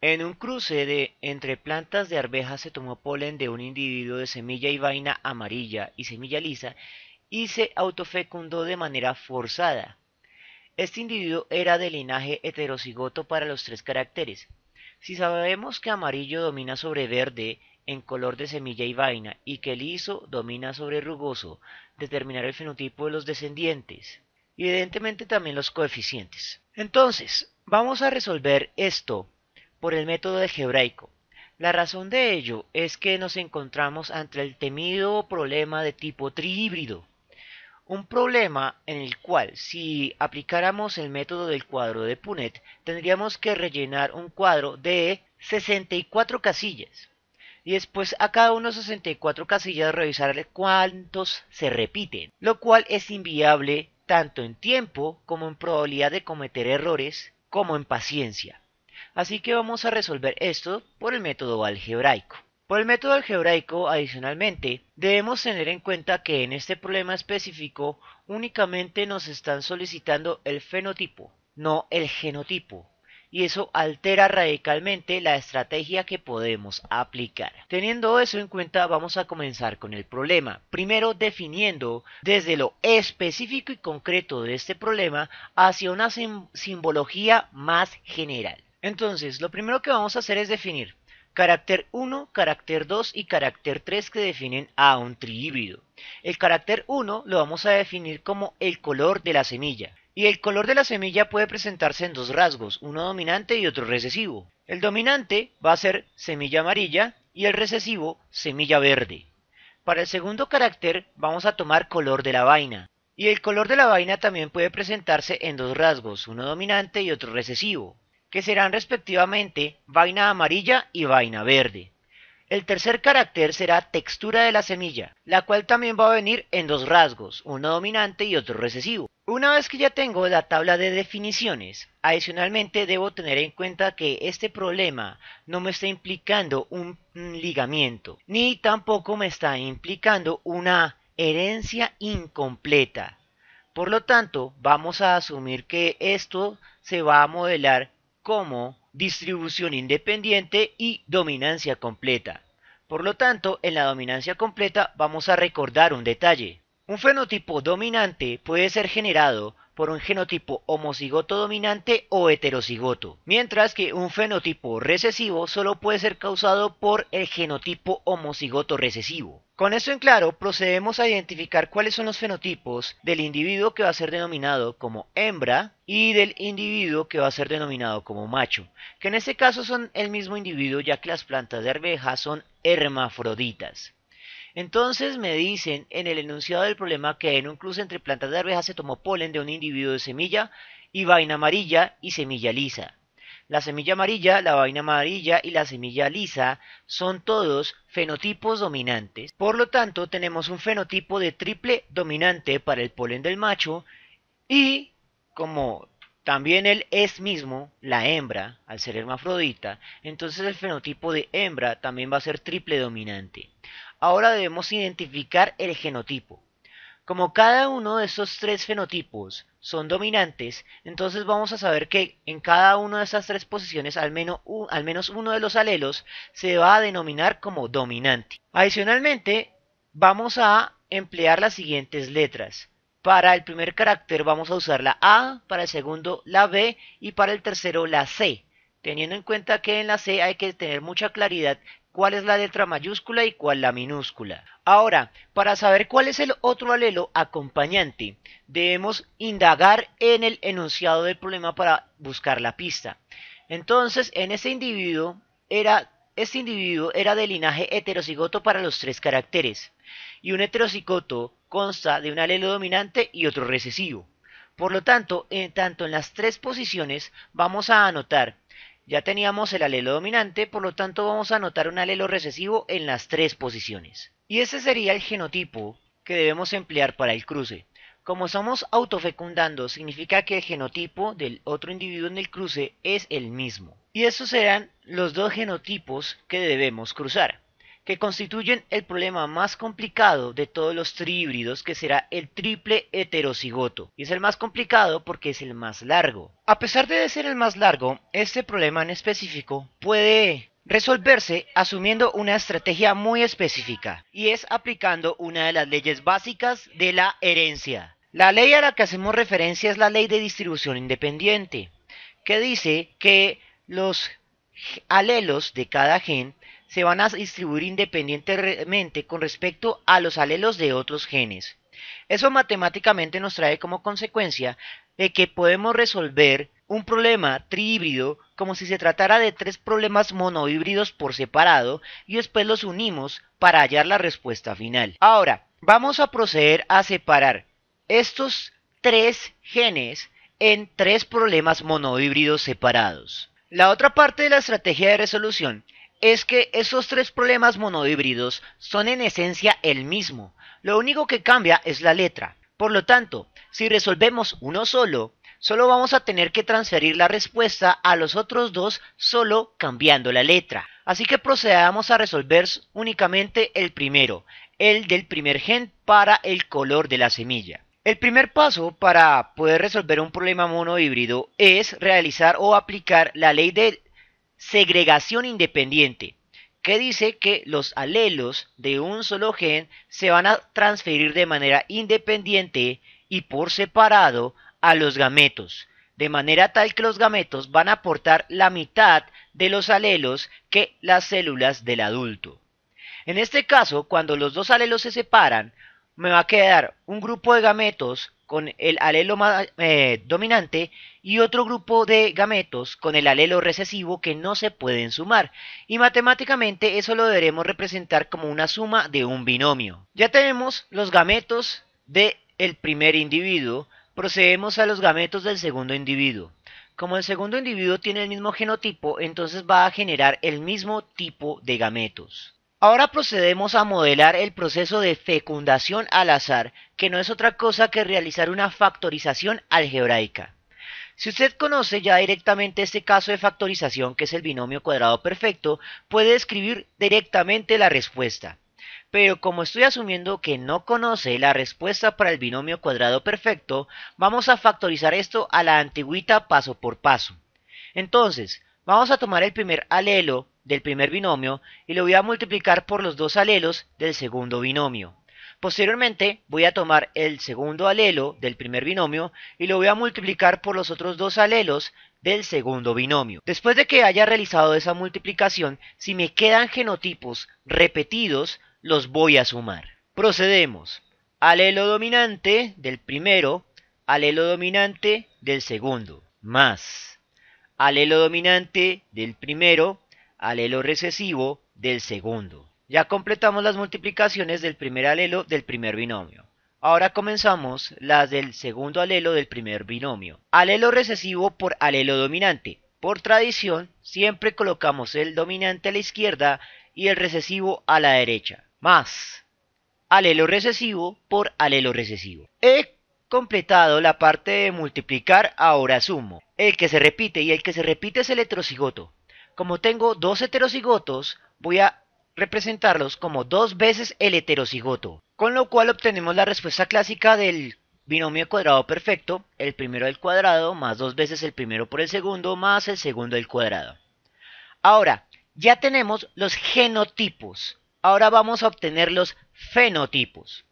En un cruce de entre plantas de arvejas se tomó polen de un individuo de semilla y vaina amarilla y semilla lisa y se autofecundó de manera forzada. Este individuo era de linaje heterocigoto para los tres caracteres. Si sabemos que amarillo domina sobre verde en color de semilla y vaina y que liso domina sobre rugoso, determinar el fenotipo de los descendientes evidentemente también los coeficientes. Entonces, vamos a resolver esto por el método algebraico. La razón de ello es que nos encontramos ante el temido problema de tipo trihíbrido, un problema en el cual si aplicáramos el método del cuadro de Punet, tendríamos que rellenar un cuadro de 64 casillas y después a cada uno 64 casillas revisar cuántos se repiten, lo cual es inviable tanto en tiempo como en probabilidad de cometer errores como en paciencia. Así que vamos a resolver esto por el método algebraico. Por el método algebraico, adicionalmente, debemos tener en cuenta que en este problema específico únicamente nos están solicitando el fenotipo, no el genotipo, y eso altera radicalmente la estrategia que podemos aplicar. Teniendo eso en cuenta, vamos a comenzar con el problema. Primero definiendo desde lo específico y concreto de este problema hacia una simbología más general. Entonces, lo primero que vamos a hacer es definir carácter 1, carácter 2 y carácter 3 que definen a un trihíbrido. El carácter 1 lo vamos a definir como el color de la semilla. Y el color de la semilla puede presentarse en dos rasgos, uno dominante y otro recesivo. El dominante va a ser semilla amarilla y el recesivo semilla verde. Para el segundo carácter vamos a tomar color de la vaina. Y el color de la vaina también puede presentarse en dos rasgos, uno dominante y otro recesivo que serán respectivamente vaina amarilla y vaina verde. El tercer carácter será textura de la semilla, la cual también va a venir en dos rasgos, uno dominante y otro recesivo. Una vez que ya tengo la tabla de definiciones, adicionalmente debo tener en cuenta que este problema no me está implicando un ligamiento, ni tampoco me está implicando una herencia incompleta. Por lo tanto, vamos a asumir que esto se va a modelar como distribución independiente y dominancia completa. Por lo tanto, en la dominancia completa vamos a recordar un detalle. Un fenotipo dominante puede ser generado por un genotipo homocigoto dominante o heterocigoto, mientras que un fenotipo recesivo solo puede ser causado por el genotipo homocigoto recesivo. Con eso en claro, procedemos a identificar cuáles son los fenotipos del individuo que va a ser denominado como hembra y del individuo que va a ser denominado como macho, que en este caso son el mismo individuo ya que las plantas de arveja son hermafroditas. Entonces me dicen en el enunciado del problema que en un cruce entre plantas de arveja se tomó polen de un individuo de semilla y vaina amarilla y semilla lisa. La semilla amarilla, la vaina amarilla y la semilla lisa son todos fenotipos dominantes. Por lo tanto, tenemos un fenotipo de triple dominante para el polen del macho y como también él es mismo la hembra al ser hermafrodita, entonces el fenotipo de hembra también va a ser triple dominante. Ahora debemos identificar el genotipo. Como cada uno de estos tres fenotipos son dominantes, entonces vamos a saber que en cada una de esas tres posiciones al menos, al menos uno de los alelos se va a denominar como dominante. Adicionalmente, vamos a emplear las siguientes letras. Para el primer carácter vamos a usar la A, para el segundo la B y para el tercero la C, teniendo en cuenta que en la C hay que tener mucha claridad cuál es la letra mayúscula y cuál la minúscula. Ahora, para saber cuál es el otro alelo acompañante, debemos indagar en el enunciado del problema para buscar la pista. Entonces, en ese individuo era este individuo era de linaje heterocigoto para los tres caracteres, y un heterocigoto consta de un alelo dominante y otro recesivo. Por lo tanto, en tanto en las tres posiciones vamos a anotar ya teníamos el alelo dominante, por lo tanto vamos a anotar un alelo recesivo en las tres posiciones. Y ese sería el genotipo que debemos emplear para el cruce. Como estamos autofecundando, significa que el genotipo del otro individuo en el cruce es el mismo. Y esos serán los dos genotipos que debemos cruzar que constituyen el problema más complicado de todos los trihíbridos, que será el triple heterocigoto. Y es el más complicado porque es el más largo. A pesar de ser el más largo, este problema en específico puede resolverse asumiendo una estrategia muy específica y es aplicando una de las leyes básicas de la herencia. La ley a la que hacemos referencia es la ley de distribución independiente, que dice que los alelos de cada gen se van a distribuir independientemente con respecto a los alelos de otros genes. Eso matemáticamente nos trae como consecuencia de que podemos resolver un problema trihíbrido como si se tratara de tres problemas monohíbridos por separado y después los unimos para hallar la respuesta final. Ahora, vamos a proceder a separar estos tres genes en tres problemas monohíbridos separados. La otra parte de la estrategia de resolución es que esos tres problemas monohíbridos son en esencia el mismo, lo único que cambia es la letra. Por lo tanto, si resolvemos uno solo, solo vamos a tener que transferir la respuesta a los otros dos solo cambiando la letra. Así que procedamos a resolver únicamente el primero, el del primer gen para el color de la semilla. El primer paso para poder resolver un problema monohíbrido es realizar o aplicar la ley de segregación independiente, que dice que los alelos de un solo gen se van a transferir de manera independiente y por separado a los gametos, de manera tal que los gametos van a aportar la mitad de los alelos que las células del adulto. En este caso, cuando los dos alelos se separan, me va a quedar un grupo de gametos con el alelo eh, dominante y otro grupo de gametos con el alelo recesivo que no se pueden sumar, y matemáticamente eso lo deberemos representar como una suma de un binomio. Ya tenemos los gametos del primer individuo, procedemos a los gametos del segundo individuo. Como el segundo individuo tiene el mismo genotipo, entonces va a generar el mismo tipo de gametos. Ahora procedemos a modelar el proceso de fecundación al azar, que no es otra cosa que realizar una factorización algebraica. Si usted conoce ya directamente este caso de factorización, que es el binomio cuadrado perfecto, puede escribir directamente la respuesta. Pero como estoy asumiendo que no conoce la respuesta para el binomio cuadrado perfecto, vamos a factorizar esto a la antigüita paso por paso. Entonces, vamos a tomar el primer alelo del primer binomio y lo voy a multiplicar por los dos alelos del segundo binomio. Posteriormente voy a tomar el segundo alelo del primer binomio y lo voy a multiplicar por los otros dos alelos del segundo binomio. Después de que haya realizado esa multiplicación, si me quedan genotipos repetidos, los voy a sumar. Procedemos. Alelo dominante del primero, alelo dominante del segundo, más alelo dominante del primero, alelo recesivo del segundo. Ya completamos las multiplicaciones del primer alelo del primer binomio. Ahora comenzamos las del segundo alelo del primer binomio. Alelo recesivo por alelo dominante. Por tradición, siempre colocamos el dominante a la izquierda y el recesivo a la derecha. Más alelo recesivo por alelo recesivo. He completado la parte de multiplicar, ahora sumo. El que se repite y el que se repite es el heterocigoto. Como tengo dos heterocigotos, voy a representarlos como dos veces el heterocigoto, con lo cual obtenemos la respuesta clásica del binomio cuadrado perfecto, el primero al cuadrado más dos veces el primero por el segundo más el segundo al cuadrado. Ahora, ya tenemos los genotipos. Ahora vamos a obtener los fenotipos.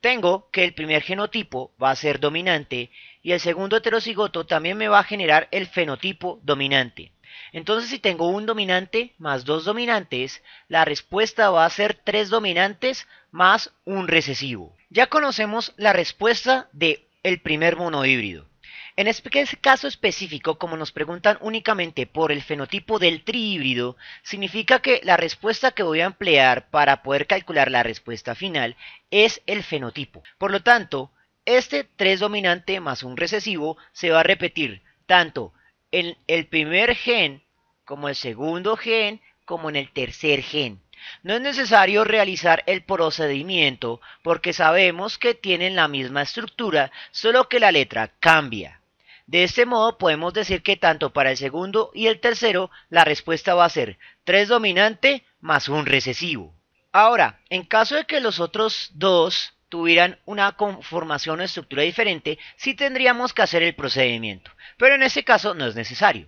Tengo que el primer genotipo va a ser dominante y el segundo heterocigoto también me va a generar el fenotipo dominante. Entonces si tengo un dominante más dos dominantes, la respuesta va a ser tres dominantes más un recesivo. Ya conocemos la respuesta del primer monohíbrido. En este caso específico, como nos preguntan únicamente por el fenotipo del trihíbrido, significa que la respuesta que voy a emplear para poder calcular la respuesta final es el fenotipo. Por lo tanto, este tres dominante más un recesivo se va a repetir tanto en el primer gen, como el segundo gen, como en el tercer gen. No es necesario realizar el procedimiento porque sabemos que tienen la misma estructura, solo que la letra cambia. De este modo podemos decir que tanto para el segundo y el tercero la respuesta va a ser 3 dominante más un recesivo. Ahora, en caso de que los otros dos tuvieran una conformación o estructura diferente, sí tendríamos que hacer el procedimiento, pero en este caso no es necesario.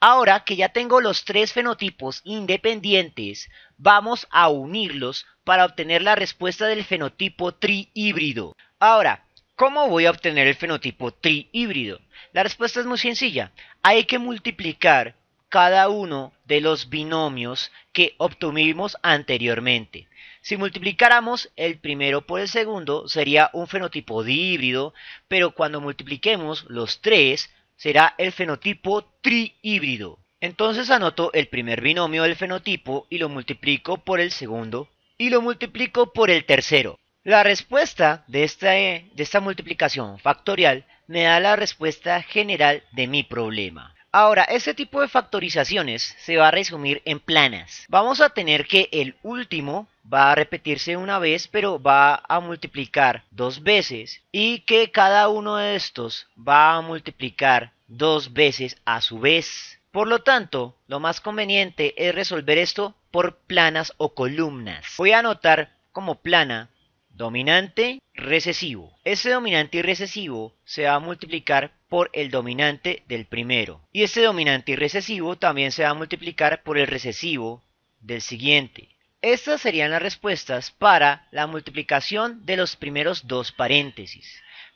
Ahora que ya tengo los tres fenotipos independientes, vamos a unirlos para obtener la respuesta del fenotipo trihíbrido. Ahora, ¿cómo voy a obtener el fenotipo trihíbrido? La respuesta es muy sencilla. Hay que multiplicar cada uno de los binomios que obtuvimos anteriormente. Si multiplicáramos el primero por el segundo sería un fenotipo dihíbrido, pero cuando multipliquemos los tres será el fenotipo trihíbrido. Entonces anoto el primer binomio del fenotipo y lo multiplico por el segundo y lo multiplico por el tercero. La respuesta de esta, de esta multiplicación factorial me da la respuesta general de mi problema. Ahora, este tipo de factorizaciones se va a resumir en planas. Vamos a tener que el último va a repetirse una vez, pero va a multiplicar dos veces y que cada uno de estos va a multiplicar dos veces a su vez. Por lo tanto, lo más conveniente es resolver esto por planas o columnas. Voy a anotar como plana dominante recesivo. Este dominante y recesivo se va a multiplicar por el dominante del primero. Y este dominante y recesivo también se va a multiplicar por el recesivo del siguiente. Estas serían las respuestas para la multiplicación de los primeros dos paréntesis.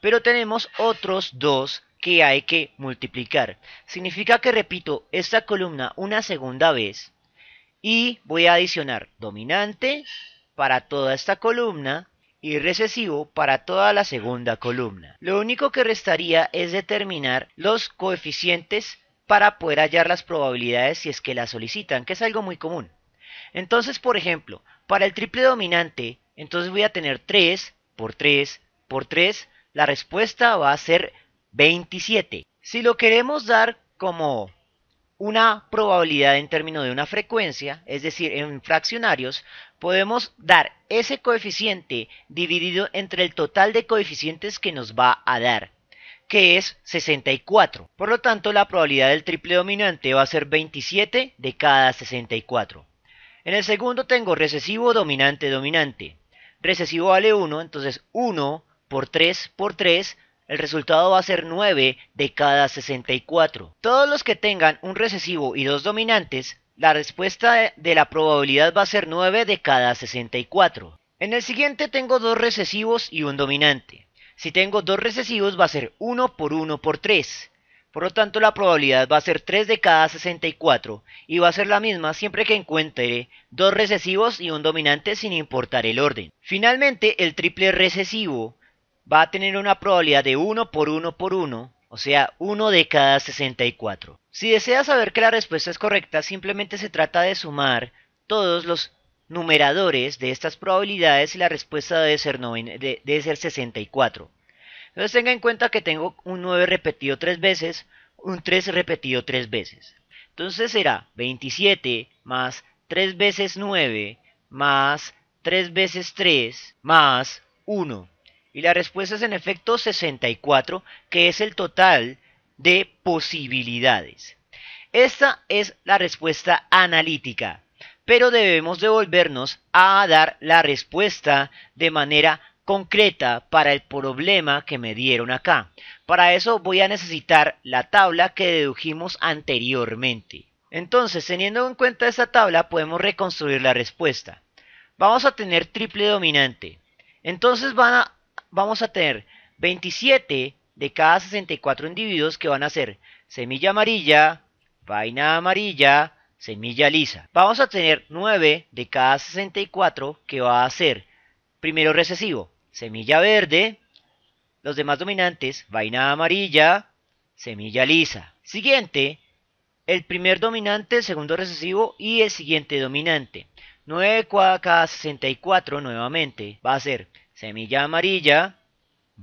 Pero tenemos otros dos que hay que multiplicar. Significa que repito esta columna una segunda vez y voy a adicionar dominante para toda esta columna y recesivo para toda la segunda columna. Lo único que restaría es determinar los coeficientes para poder hallar las probabilidades si es que las solicitan, que es algo muy común. Entonces, por ejemplo, para el triple dominante, entonces voy a tener 3 por 3 por 3, la respuesta va a ser 27. Si lo queremos dar como una probabilidad en términos de una frecuencia, es decir, en fraccionarios, podemos dar ese coeficiente dividido entre el total de coeficientes que nos va a dar, que es 64. Por lo tanto, la probabilidad del triple dominante va a ser 27 de cada 64. En el segundo tengo recesivo dominante dominante. Recesivo vale 1, entonces 1 por 3 por 3 el resultado va a ser 9 de cada 64. Todos los que tengan un recesivo y dos dominantes la respuesta de la probabilidad va a ser 9 de cada 64. En el siguiente tengo dos recesivos y un dominante. Si tengo dos recesivos va a ser 1 por 1 por 3. Por lo tanto la probabilidad va a ser 3 de cada 64 y va a ser la misma siempre que encuentre dos recesivos y un dominante sin importar el orden. Finalmente el triple recesivo va a tener una probabilidad de 1 por 1 por 1 o sea, uno de cada 64. Si deseas saber que la respuesta es correcta, simplemente se trata de sumar todos los numeradores de estas probabilidades y la respuesta de debe ser 64. Entonces tenga en cuenta que tengo un 9 repetido 3 veces, un 3 repetido 3 veces. Entonces será 27 más 3 veces 9 más 3 veces 3 más 1. Y la respuesta es en efecto 64, que es el total de posibilidades. Esta es la respuesta analítica, pero debemos devolvernos a dar la respuesta de manera concreta para el problema que me dieron acá. Para eso voy a necesitar la tabla que dedujimos anteriormente. Entonces, teniendo en cuenta esta tabla, podemos reconstruir la respuesta. Vamos a tener triple dominante. Entonces van a vamos a tener 27 de cada 64 individuos que van a ser semilla amarilla, vaina amarilla, semilla lisa. Vamos a tener 9 de cada 64 que va a ser primero recesivo, semilla verde, los demás dominantes, vaina amarilla, semilla lisa. Siguiente, el primer dominante, el segundo recesivo y el siguiente dominante. 9 de cada 64 nuevamente va a ser semilla amarilla,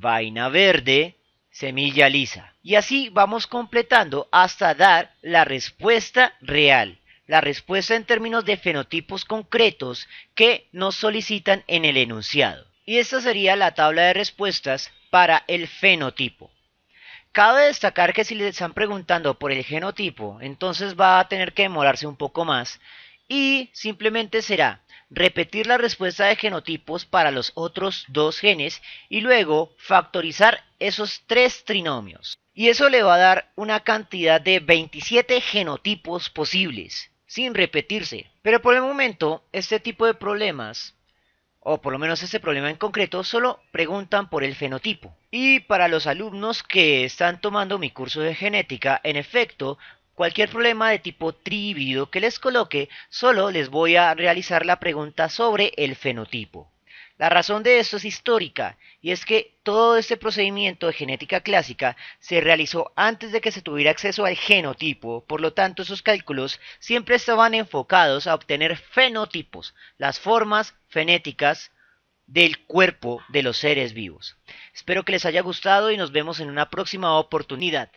vaina verde, semilla lisa. Y así vamos completando hasta dar la respuesta real, la respuesta en términos de fenotipos concretos que nos solicitan en el enunciado. Y esta sería la tabla de respuestas para el fenotipo. Cabe destacar que si les están preguntando por el genotipo, entonces va a tener que demorarse un poco más, y simplemente será repetir la respuesta de genotipos para los otros dos genes y luego factorizar esos tres trinomios. Y eso le va a dar una cantidad de 27 genotipos posibles, sin repetirse. Pero por el momento, este tipo de problemas, o por lo menos este problema en concreto, solo preguntan por el fenotipo. Y para los alumnos que están tomando mi curso de genética, en efecto, Cualquier problema de tipo trivido que les coloque, solo les voy a realizar la pregunta sobre el fenotipo. La razón de esto es histórica, y es que todo este procedimiento de genética clásica se realizó antes de que se tuviera acceso al genotipo, por lo tanto esos cálculos siempre estaban enfocados a obtener fenotipos, las formas fenéticas del cuerpo de los seres vivos. Espero que les haya gustado y nos vemos en una próxima oportunidad.